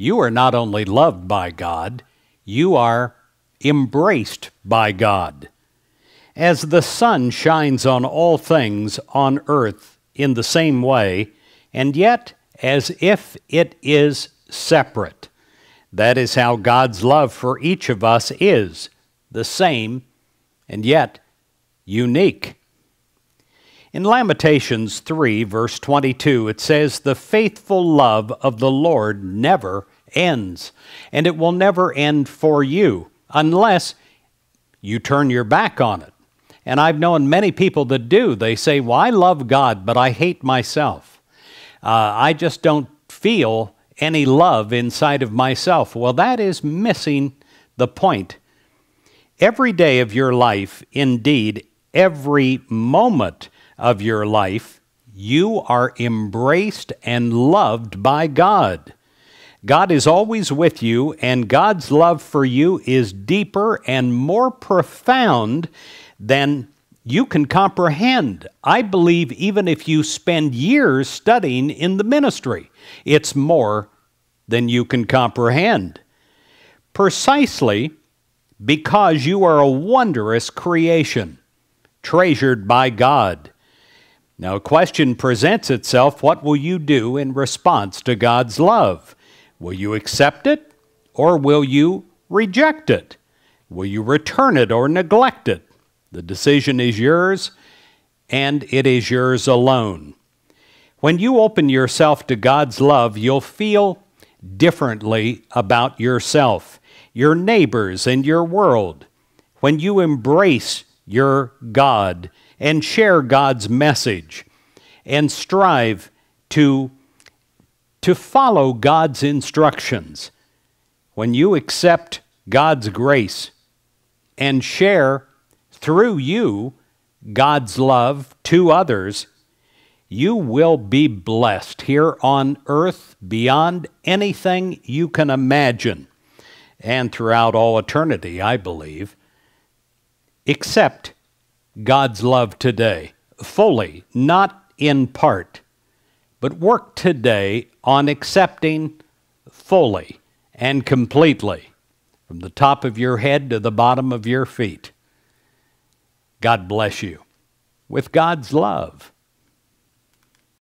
You are not only loved by God, you are embraced by God. As the sun shines on all things on earth in the same way, and yet as if it is separate. That is how God's love for each of us is the same and yet unique. In Lamentations 3, verse 22, it says, The faithful love of the Lord never ends, and it will never end for you unless you turn your back on it. And I've known many people that do. They say, Well, I love God, but I hate myself. Uh, I just don't feel any love inside of myself. Well, that is missing the point. Every day of your life, indeed, every moment, of your life, you are embraced and loved by God. God is always with you, and God's love for you is deeper and more profound than you can comprehend. I believe even if you spend years studying in the ministry, it's more than you can comprehend. Precisely because you are a wondrous creation, treasured by God. Now, a question presents itself what will you do in response to God's love? Will you accept it or will you reject it? Will you return it or neglect it? The decision is yours and it is yours alone. When you open yourself to God's love, you'll feel differently about yourself, your neighbors, and your world. When you embrace your God and share God's message and strive to, to follow God's instructions. When you accept God's grace and share through you God's love to others, you will be blessed here on earth beyond anything you can imagine and throughout all eternity, I believe. Accept God's love today, fully, not in part, but work today on accepting fully and completely, from the top of your head to the bottom of your feet. God bless you with God's love.